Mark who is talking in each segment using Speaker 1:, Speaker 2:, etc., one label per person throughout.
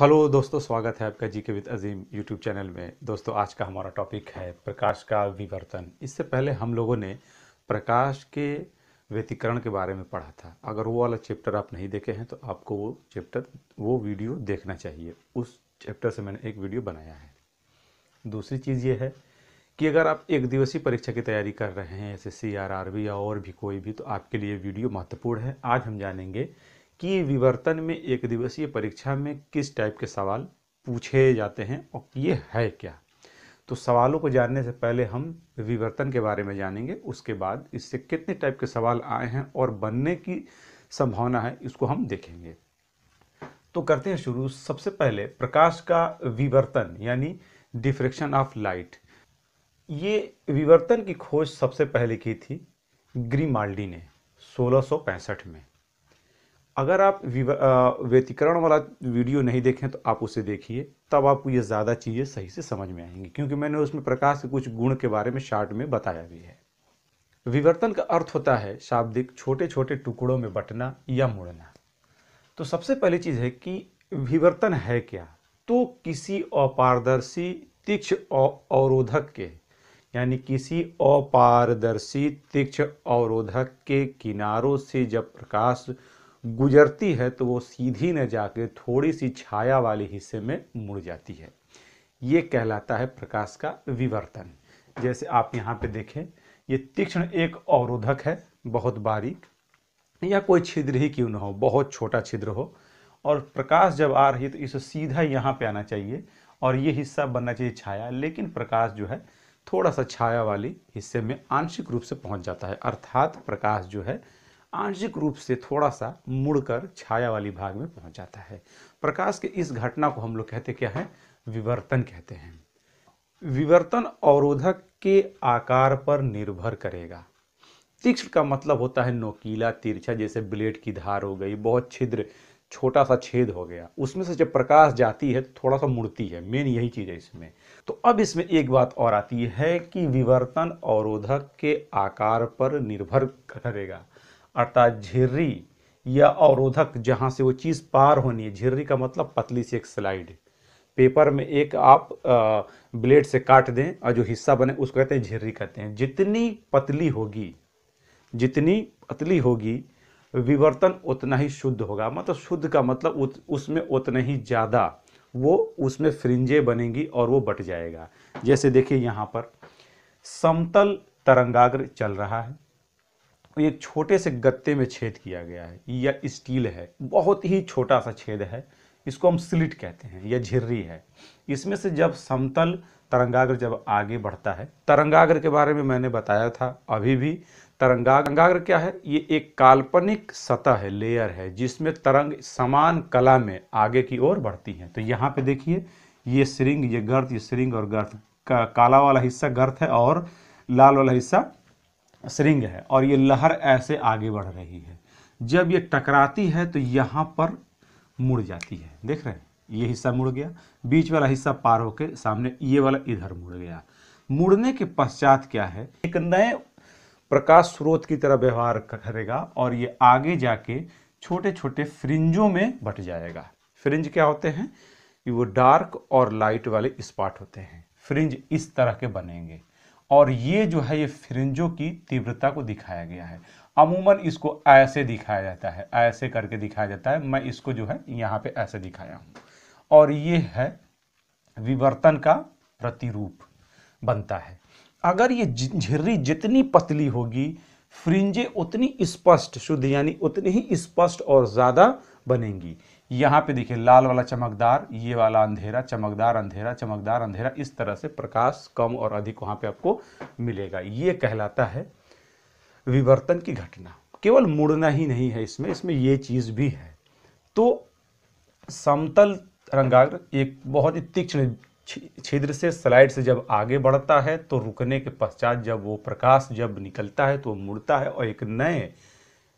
Speaker 1: hello दोस्तों स्वागत है आपका GK with Azeem YouTube channel में दोस्तों आज का हमारा टॉपिक है प्रकाश का विवर्तन इससे पहले हम लोगों ने प्रकाश के व्यतिकरण के बारे में पढ़ा था अगर वो वाला चैप्टर आप नहीं देखे हैं तो आपको वो चैप्टर वो वीडियो देखना चाहिए उस चैप्टर से मैंने एक वीडियो बनाया है दूसरी चीज़ ये है कि अगर आप एक दिवसीय परीक्षा की तैयारी कर रहे हैं एस एस या और भी कोई भी तो आपके लिए वीडियो महत्वपूर्ण है आज हम जानेंगे कि विवर्तन में एक दिवसीय परीक्षा में किस टाइप के सवाल पूछे जाते हैं और ये है क्या तो सवालों को जानने से पहले हम विवर्तन के बारे में जानेंगे उसके बाद इससे कितने टाइप के सवाल आए हैं और बनने की संभावना है इसको हम देखेंगे तो करते हैं शुरू सबसे पहले प्रकाश का विवर्तन यानी डिफ्रेक्शन ऑफ लाइट ये विवर्तन की खोज सबसे पहले की थी ग्रीमाल्डी ने सोलह में अगर आप व्यतिकरण वाला वीडियो नहीं देखें तो आप उसे देखिए तब आपको ये ज़्यादा चीज़ें सही से समझ में आएंगी क्योंकि मैंने उसमें प्रकाश के कुछ गुण के बारे में शार्ट में बताया भी है विवर्तन का अर्थ होता है शाब्दिक छोटे छोटे टुकड़ों में बटना या मुड़ना तो सबसे पहली चीज़ है कि विवर्तन है क्या तो किसी अपारदर्शी तीक्ष अवरोधक के यानी किसी अपारदर्शी तीक्ष अवरोधक के किनारों से जब प्रकाश गुजरती है तो वो सीधी न जाके थोड़ी सी छाया वाले हिस्से में मुड़ जाती है ये कहलाता है प्रकाश का विवर्तन जैसे आप यहाँ पे देखें ये तीक्ष्ण एक अवरोधक है बहुत बारीक या कोई छिद्र ही क्यों ना हो बहुत छोटा छिद्र हो और प्रकाश जब आ रही है तो इसे सीधा यहाँ पे आना चाहिए और ये हिस्सा बनना चाहिए छाया लेकिन प्रकाश जो है थोड़ा सा छाया वाली हिस्से में आंशिक रूप से पहुँच जाता है अर्थात प्रकाश जो है आंशिक रूप से थोड़ा सा मुड़कर छाया वाली भाग में पहुंच जाता है प्रकाश के इस घटना को हम लोग कहते क्या है विवर्तन कहते हैं विवर्तन अवरोधक के आकार पर निर्भर करेगा तीक्ष्ण का मतलब होता है नोकीला तिरछा जैसे ब्लेड की धार हो गई बहुत छिद्र छोटा सा छेद हो गया उसमें से जब प्रकाश जाती है तो थोड़ा सा मुड़ती है मेन यही चीज़ है इसमें तो अब इसमें एक बात और आती है कि विवर्तन अवरोधक के आकार पर निर्भर करेगा अर्थात झिर्री या अवरोधक जहाँ से वो चीज़ पार होनी है झिर्री का मतलब पतली सी एक स्लाइड पेपर में एक आप ब्लेड से काट दें और जो हिस्सा बने उसको कहते हैं झिर्री कहते हैं जितनी पतली होगी जितनी पतली होगी विवर्तन उतना ही शुद्ध होगा मतलब शुद्ध का मतलब उत, उसमें उतना ही ज़्यादा वो उसमें फ्रिंजे बनेंगी और वो बट जाएगा जैसे देखिए यहाँ पर समतल तरंगाग्र चल रहा है एक तो छोटे से गत्ते में छेद किया गया है यह स्टील है बहुत ही छोटा सा छेद है इसको हम स्लिट कहते हैं या झिर्री है इसमें से जब समतल तरंगाग्र जब आगे बढ़ता है तरंगाग्र के बारे में मैंने बताया था अभी भी तरंगाग्र तरंगाग्र क्या है ये एक काल्पनिक सतह है लेयर है जिसमें तरंग समान कला में आगे की ओर बढ़ती है तो यहाँ पे देखिए ये सिरिंग ये गर्त ये सिरिंग और गर्त का काला वाला हिस्सा गर्त है और लाल वाला हिस्सा श्रृंग है और ये लहर ऐसे आगे बढ़ रही है जब ये टकराती है तो यहाँ पर मुड़ जाती है देख रहे हैं ये हिस्सा मुड़ गया बीच वाला हिस्सा पार होकर सामने ये वाला इधर मुड़ गया मुड़ने के पश्चात क्या है एक नए प्रकाश स्रोत की तरह व्यवहार करेगा और ये आगे जाके छोटे छोटे फ्रिंजों में बट जाएगा फ्रिंज क्या होते हैं कि वो डार्क और लाइट वाले स्पॉट होते हैं फ्रिंज इस तरह के बनेंगे और ये जो है ये फ्रिंजों की तीव्रता को दिखाया गया है अमूमन इसको ऐसे दिखाया जाता है ऐसे करके दिखाया जाता है मैं इसको जो है यहाँ पे ऐसे दिखाया हूँ और ये है विवर्तन का प्रतिरूप बनता है अगर ये झिर्री जितनी पतली होगी फ्रिंजे उतनी स्पष्ट शुद्ध यानी उतनी ही स्पष्ट और ज़्यादा बनेंगी यहाँ पे देखिए लाल वाला चमकदार ये वाला अंधेरा चमकदार अंधेरा चमकदार अंधेरा इस तरह से प्रकाश कम और अधिक वहाँ पे आपको मिलेगा ये कहलाता है विवर्तन की घटना केवल मुड़ना ही नहीं है इसमें इसमें ये चीज़ भी है तो समतल रंगाग्र एक बहुत ही तीक्ष्ण छिद्र से स्लाइड से जब आगे बढ़ता है तो रुकने के पश्चात जब वो प्रकाश जब निकलता है तो मुड़ता है और एक नए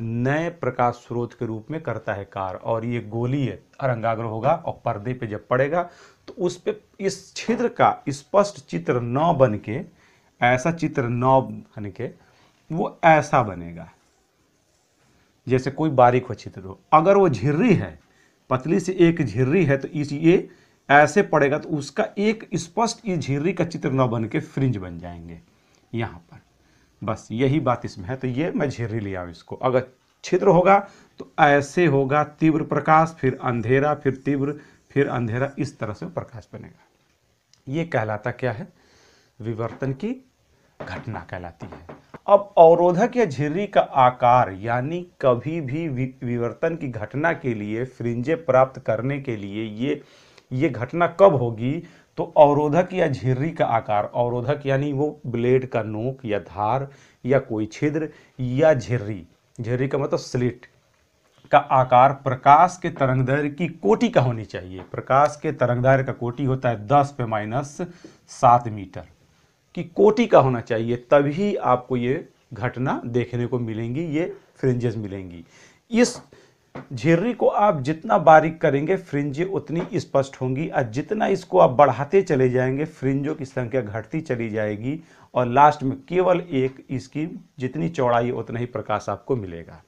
Speaker 1: नए प्रकाश स्रोत के रूप में करता है कार और ये है अरंगाग्र होगा और पर्दे पे जब पड़ेगा तो उस पर इस छिद्र का स्पष्ट चित्र न बन के ऐसा चित्र न बन के वो ऐसा बनेगा जैसे कोई बारीक हो चित्र हो अगर वो झिर्री है पतली से एक झिर्री है तो इस ये ऐसे पड़ेगा तो उसका एक स्पष्ट ये झिर्री का चित्र न बन के फ्रिंज बन जाएंगे यहाँ पर बस यही बात इसमें है तो ये मैं झेरी लिया इसको अगर छिद्र होगा तो ऐसे होगा तीव्र प्रकाश फिर अंधेरा फिर तीव्र फिर अंधेरा इस तरह से प्रकाश बनेगा ये कहलाता क्या है विवर्तन की घटना कहलाती है अब अवरोधक या झिर्री का आकार यानी कभी भी विवर्तन की घटना के लिए फ्रिंजे प्राप्त करने के लिए ये ये घटना कब होगी तो अवरोधक या झिर्री का आकार अवरोधक यानी वो ब्लेड का नोक या धार या कोई छिद्र या झिर्री झिर्री का मतलब स्लिट का आकार प्रकाश के तरंगदार की कोटि का होनी चाहिए प्रकाश के तरंगदार का कोटि होता है दस पे माइनस सात मीटर की कोटि का होना चाहिए तभी आपको ये घटना देखने को मिलेंगी ये फ्रिंजेस मिलेंगी इस झिर्री को आप जितना बारीक करेंगे फ्रिंजे उतनी स्पष्ट होंगी और जितना इसको आप बढ़ाते चले जाएंगे फ्रिंजों की संख्या घटती चली जाएगी और लास्ट में केवल एक इसकी जितनी चौड़ाई उतना ही प्रकाश आपको मिलेगा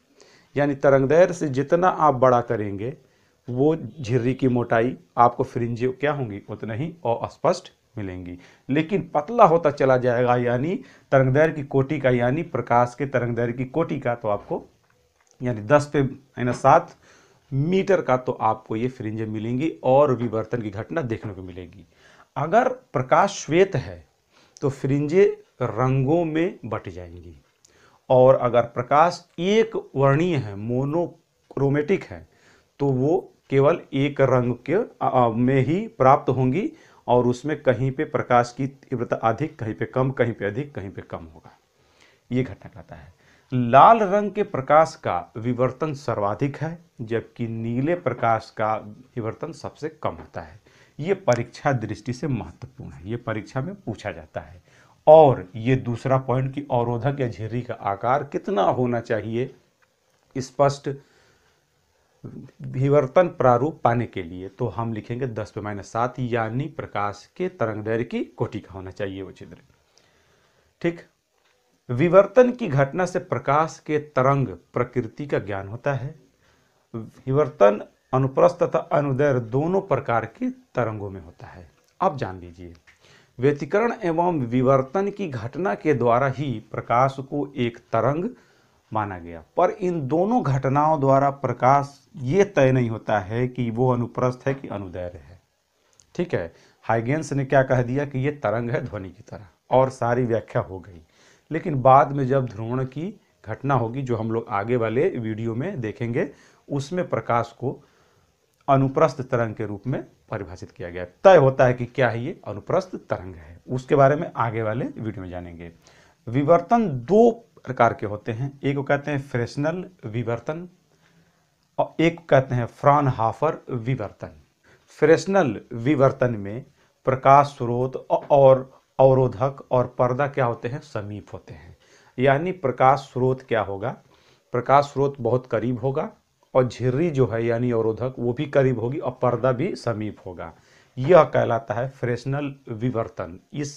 Speaker 1: यानी तरंगदैर से जितना आप बड़ा करेंगे वो झिर्री की मोटाई आपको फ्रिंजे क्या होंगी उतना ही अस्पष्ट मिलेंगी लेकिन पतला होता चला जाएगा यानी तरंगदैर की कोटि का यानी प्रकाश के तरंगदैर की कोटि का तो आपको यानी 10 पे माइनस सात मीटर का तो आपको ये फ्रिंजें मिलेंगी और विवर्तन की घटना देखने को मिलेगी अगर प्रकाश श्वेत है तो फ्रिंजें रंगों में बट जाएंगी और अगर प्रकाश एक वर्णीय है मोनोक्रोमेटिक है तो वो केवल एक रंग के आ, में ही प्राप्त होंगी और उसमें कहीं पे प्रकाश की तीव्रता अधिक कहीं पे कम कहीं पे अधिक कहीं पे कम होगा ये घटना कहता है लाल रंग के प्रकाश का विवर्तन सर्वाधिक है जबकि नीले प्रकाश का विवर्तन सबसे कम होता है ये परीक्षा दृष्टि से महत्वपूर्ण है ये परीक्षा में पूछा जाता है और ये दूसरा पॉइंट कि अवरोधक या झिर्री का आकार कितना होना चाहिए स्पष्ट विवर्तन प्रारूप पाने के लिए तो हम लिखेंगे दस पे माइनस सात यानी प्रकाश के तरंग की कोटि का होना चाहिए वो छिद्र ठीक विवर्तन की घटना से प्रकाश के तरंग प्रकृति का ज्ञान होता है विवर्तन अनुप्रस्थ तथा अनुदय दोनों प्रकार के तरंगों में होता है अब जान लीजिए व्यतिकरण एवं विवर्तन की घटना के द्वारा ही प्रकाश को एक तरंग माना गया पर इन दोनों घटनाओं द्वारा प्रकाश ये तय नहीं होता है कि वो अनुप्रस्थ है कि अनुदैर है ठीक है हाइगेंस ने क्या कह दिया कि ये तरंग है ध्वनि की तरह और सारी व्याख्या हो गई लेकिन बाद में जब ध्रुवण की घटना होगी जो हम लोग आगे वाले वीडियो में देखेंगे उसमें प्रकाश को अनुप्रस्थ तरंग के रूप में परिभाषित किया गया तय होता है कि क्या है ये अनुप्रस्थ तरंग है उसके बारे में आगे वाले वीडियो में जानेंगे विवर्तन दो प्रकार के होते हैं एक को कहते हैं फ्रेशनल विवर्तन और एक को कहते हैं फ्रॉन हाफर विवर्तन फ्रेशनल विवर्तन में प्रकाश स्रोत और अवरोधक और पर्दा क्या होते हैं समीप होते हैं यानी प्रकाश स्रोत क्या होगा प्रकाश स्रोत बहुत करीब होगा और झिर्री जो है यानी अवरोधक वो भी करीब होगी और पर्दा भी समीप होगा यह कहलाता है फ्रेशनल विवर्तन इस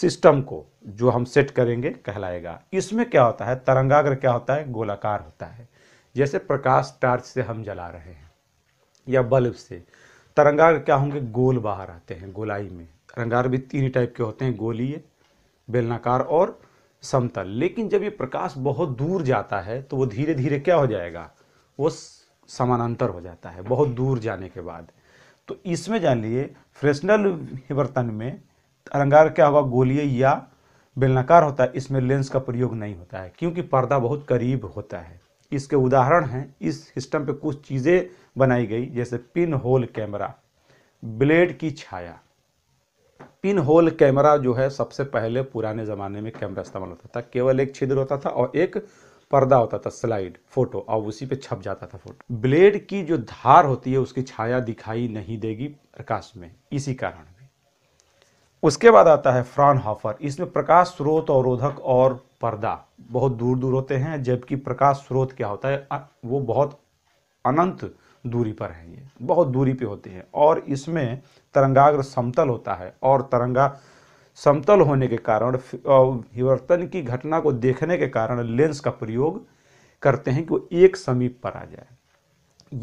Speaker 1: सिस्टम को जो हम सेट करेंगे कहलाएगा इसमें क्या होता है तरंगाग्र क्या होता है गोलाकार होता है जैसे प्रकाश टार्च से हम जला रहे हैं या बल्ब से तरंगाग्र क्या होंगे गोल बाहर आते हैं गोलाई में रंगार भी तीन ही टाइप के होते हैं गोलीय बेलनाकार और समतल लेकिन जब ये प्रकाश बहुत दूर जाता है तो वो धीरे धीरे क्या हो जाएगा वो समानांतर हो जाता है बहुत दूर जाने के बाद तो इसमें जान लीजिए फ्रेशनल बर्तन में रंगार क्या होगा गोलीय या बेलनाकार होता है इसमें लेंस का प्रयोग नहीं होता है क्योंकि पर्दा बहुत करीब होता है इसके उदाहरण हैं इस सिस्टम पे कुछ चीज़ें बनाई गई जैसे पिन होल कैमरा ब्लेड की छाया पिन होल कैमरा जो है सबसे पहले पुराने ज़माने में कैमरा इस्तेमाल होता था केवल एक छिद्र होता था और एक पर्दा होता था स्लाइड फोटो और उसी पे छप जाता था फोटो ब्लेड की जो धार होती है उसकी छाया दिखाई नहीं देगी प्रकाश में इसी कारण में उसके बाद आता है फ्रॉन हॉफर इसमें प्रकाश स्रोत और रोधक और पर्दा बहुत दूर दूर होते हैं जबकि प्रकाश स्रोत क्या होता है वो बहुत अनंत दूरी पर है ये बहुत दूरी पे होते हैं और इसमें तरंगाग्र समतल होता है और तरंगा समतल होने के कारण विवर्तन की घटना को देखने के कारण लेंस का प्रयोग करते हैं कि वो एक समीप पर आ जाए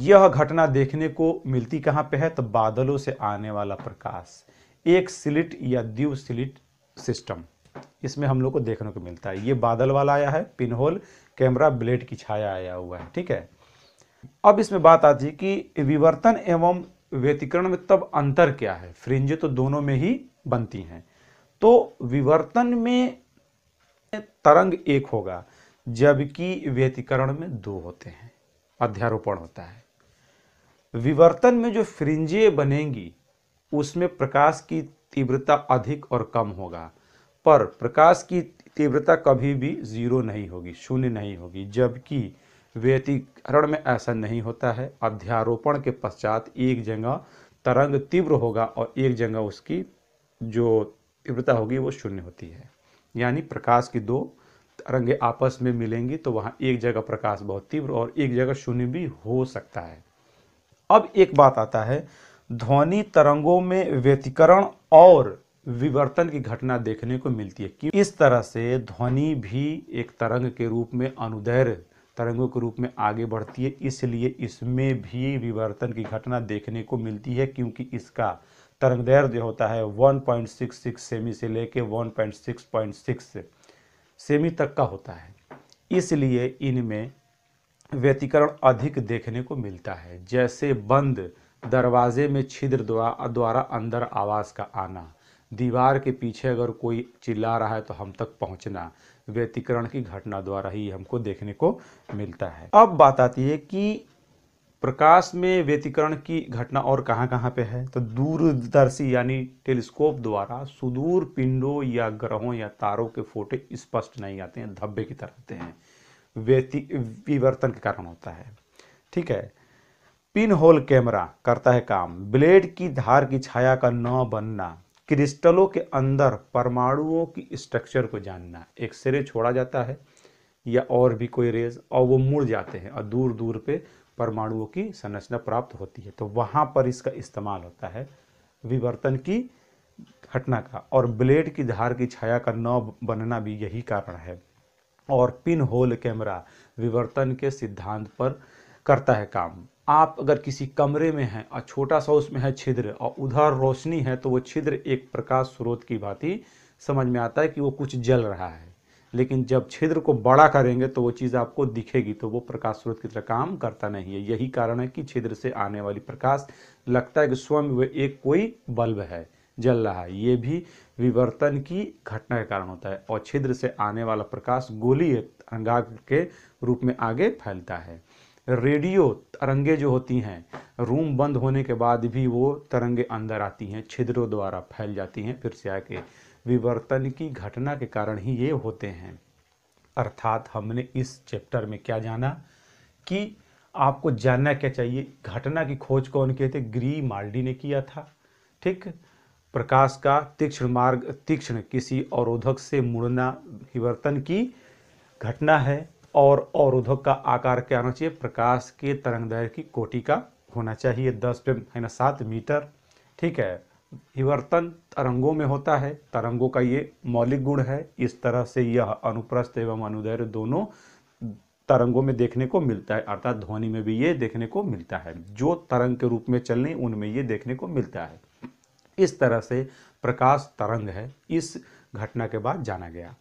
Speaker 1: यह घटना देखने को मिलती कहाँ पे है तो बादलों से आने वाला प्रकाश एक सिलिट या द्यू सिलिट सिस्टम इसमें हम लोग को देखने को मिलता है ये बादल वाला आया है पिनहोल कैमरा ब्लेड की छाया आया हुआ है ठीक है अब इसमें बात आती है कि विवर्तन एवं व्यतिकरण में तब अंतर क्या है फ्रिंज तो दोनों में ही बनती हैं तो विवर्तन में तरंग एक होगा जबकि व्यतिकरण में दो होते हैं अध्यारोपण होता है विवर्तन में जो फ्रिंजे बनेंगी उसमें प्रकाश की तीव्रता अधिक और कम होगा पर प्रकाश की तीव्रता कभी भी जीरो नहीं होगी शून्य नहीं होगी जबकि व्यतिकरण में ऐसा नहीं होता है अध्यारोपण के पश्चात एक जगह तरंग तीव्र होगा और एक जगह उसकी जो तीव्रता होगी वो शून्य होती है यानी प्रकाश की दो तरंगे आपस में मिलेंगी तो वहाँ एक जगह प्रकाश बहुत तीव्र और एक जगह शून्य भी हो सकता है अब एक बात आता है ध्वनि तरंगों में व्यतिकरण और विवर्तन की घटना देखने को मिलती है कि इस तरह से ध्वनि भी एक तरंग के रूप में अनुदैर्य तरंगों के रूप में आगे बढ़ती है इसलिए इसमें भी विवर्तन की घटना देखने को मिलती है क्योंकि इसका तरंग दैर्ध्य होता है 1.66 सेमी से लेके 1.6.6 सेमी तक का होता है इसलिए इनमें व्यतिकरण अधिक देखने को मिलता है जैसे बंद दरवाजे में छिद्र द्वारा अंदर आवाज़ का आना दीवार के पीछे अगर कोई चिल्ला रहा है तो हम तक पहुंचना व्यतिकरण की घटना द्वारा ही हमको देखने को मिलता है अब बात आती है कि प्रकाश में व्यतिकरण की घटना और कहाँ कहाँ पे है तो दूरदर्शी यानी टेलीस्कोप द्वारा सुदूर पिंडों या ग्रहों या तारों के फोटे स्पष्ट नहीं आते हैं धब्बे की तरह आते हैं व्यति विवर्तन के कारण होता है ठीक है पिन होल कैमरा करता है काम ब्लेड की धार की छाया का न बनना क्रिस्टलों के अंदर परमाणुओं की स्ट्रक्चर को जानना एक सिरे छोड़ा जाता है या और भी कोई रेज और वो मुड़ जाते हैं और दूर दूर पे परमाणुओं की संरचना प्राप्त होती है तो वहाँ पर इसका इस्तेमाल होता है विवर्तन की घटना का और ब्लेड की धार की छाया का न बनना भी यही कारण है और पिन होल कैमरा विवर्तन के सिद्धांत पर करता है काम आप अगर किसी कमरे में हैं और छोटा सा उसमें है छिद्र और उधर रोशनी है तो वो छिद्र एक प्रकाश स्रोत की भांति समझ में आता है कि वो कुछ जल रहा है लेकिन जब छिद्र को बड़ा करेंगे तो वो चीज़ आपको दिखेगी तो वो प्रकाश स्रोत की तरह काम करता नहीं है यही कारण है कि छिद्र से आने वाली प्रकाश लगता है कि स्वयं वह एक कोई बल्ब है जल रहा है ये भी विवर्तन की घटना के कारण होता है और छिद्र से आने वाला प्रकाश गोली अंगार के रूप में आगे फैलता है रेडियो तरंगे जो होती हैं रूम बंद होने के बाद भी वो तरंगे अंदर आती हैं छिद्रों द्वारा फैल जाती हैं फिर से आके विवर्तन की घटना के कारण ही ये होते हैं अर्थात हमने इस चैप्टर में क्या जाना कि आपको जानना क्या चाहिए घटना की खोज कौन किए थे ग्री माल्डी ने किया था ठीक प्रकाश का तीक्ष्ण मार्ग तीक्ष्ण किसी अवरोधक से मुड़ना विवर्तन की घटना है और अवरोधक का आकार क्या होना चाहिए प्रकाश के तरंग दैर्घ्य की कोटि का होना चाहिए दस पे है ना सात मीटर ठीक है विवर्तन तरंगों में होता है तरंगों का ये मौलिक गुण है इस तरह से यह अनुप्रस्थ एवं अनुदैर्य दोनों तरंगों में देखने को मिलता है अर्थात ध्वनि में भी ये देखने को मिलता है जो तरंग के रूप में चलने उनमें ये देखने को मिलता है इस तरह से प्रकाश तरंग है इस घटना के बाद जाना गया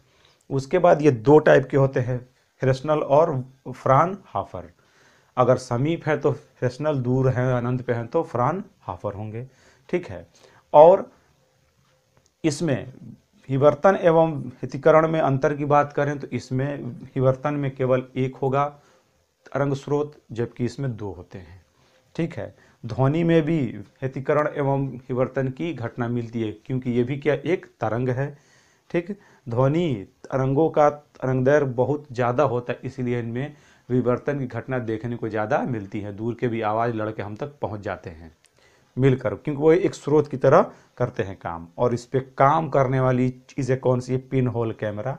Speaker 1: उसके बाद ये दो टाइप के होते हैं फ्रेशनल और फ्रान हाफर अगर समीप है तो फ्रेशनल दूर हैं अनंत पे हैं तो फ्रान हाफर होंगे ठीक है और इसमें हिवर्तन एवं हितिकरण में अंतर की बात करें तो इसमें हिवर्तन में केवल एक होगा तरंग स्रोत जबकि इसमें दो होते हैं ठीक है ध्वनि में भी हितिकरण एवं हिवर्तन की घटना मिलती है क्योंकि ये भी क्या एक तरंग है ठीक ध्वनि तरंगों का तरंगदैर बहुत ज़्यादा होता है इसलिए इनमें विवर्तन की घटना देखने को ज़्यादा मिलती है दूर के भी आवाज़ लड़के हम तक पहुँच जाते हैं मिलकर क्योंकि वो एक स्रोत की तरह करते हैं काम और इस पर काम करने वाली चीज़ें कौन सी है पिन होल कैमरा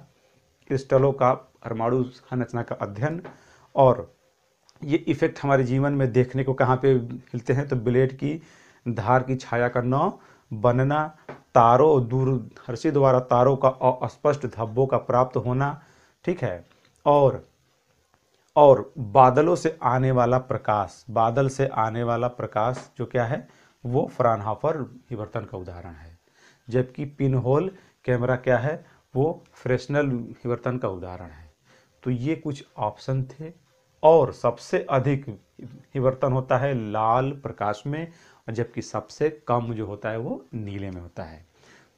Speaker 1: क्रिस्टलों का परमाणु संरचना का अध्ययन और ये इफेक्ट हमारे जीवन में देखने को कहाँ पे मिलते हैं तो ब्लेड की धार की छाया का न बनना तारों दूरदर्शी द्वारा तारों का अस्पष्ट धब्बों का प्राप्त होना ठीक है और और बादलों से आने वाला प्रकाश बादल से आने वाला प्रकाश जो क्या है वो फ्रानहाफर हिवर्तन का उदाहरण है जबकि पिन होल कैमरा क्या है वो फ्रेशनल हिवर्तन का उदाहरण है तो ये कुछ ऑप्शन थे और सबसे अधिक हिवर्तन होता है लाल प्रकाश में और जबकि सबसे कम जो होता है वो नीले में होता है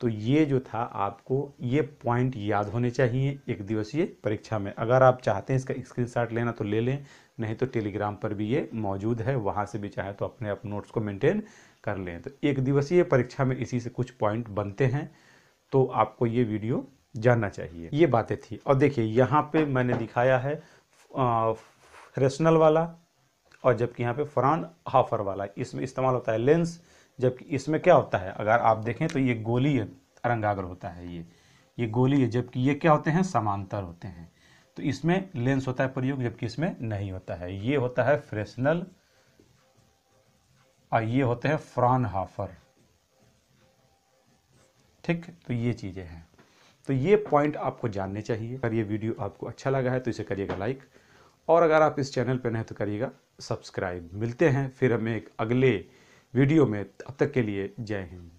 Speaker 1: तो ये जो था आपको ये पॉइंट याद होने चाहिए एक दिवसीय परीक्षा में अगर आप चाहते हैं इसका स्क्रीनशॉट लेना तो ले लें नहीं तो टेलीग्राम पर भी ये मौजूद है वहाँ से भी चाहे तो अपने आप नोट्स को मेंटेन कर लें तो एक दिवसीय परीक्षा में इसी से कुछ पॉइंट बनते हैं तो आपको ये वीडियो जानना चाहिए ये बातें थी और देखिए यहाँ पे मैंने दिखाया है फ्रेशनल वाला और जबकि यहाँ पे फ्रांड हाफर वाला इसमें इस्तेमाल होता है लेंस जबकि इसमें क्या होता है अगर आप देखें तो ये है अरंगाग्र होता है ये ये गोली है जबकि ये क्या होते हैं समांतर होते हैं तो इसमें लेंस होता है प्रयोग जबकि इसमें नहीं होता है ये होता है फ्रेशनल और ये होते हैं फ्रॉन हाफर ठीक तो ये चीज़ें हैं तो ये पॉइंट आपको जानने चाहिए अगर ये वीडियो आपको अच्छा लगा है तो इसे करिएगा लाइक और अगर आप इस चैनल पर नहीं तो करिएगा सब्सक्राइब मिलते हैं फिर हमें एक अगले वीडियो में अब तक के लिए जय हिंद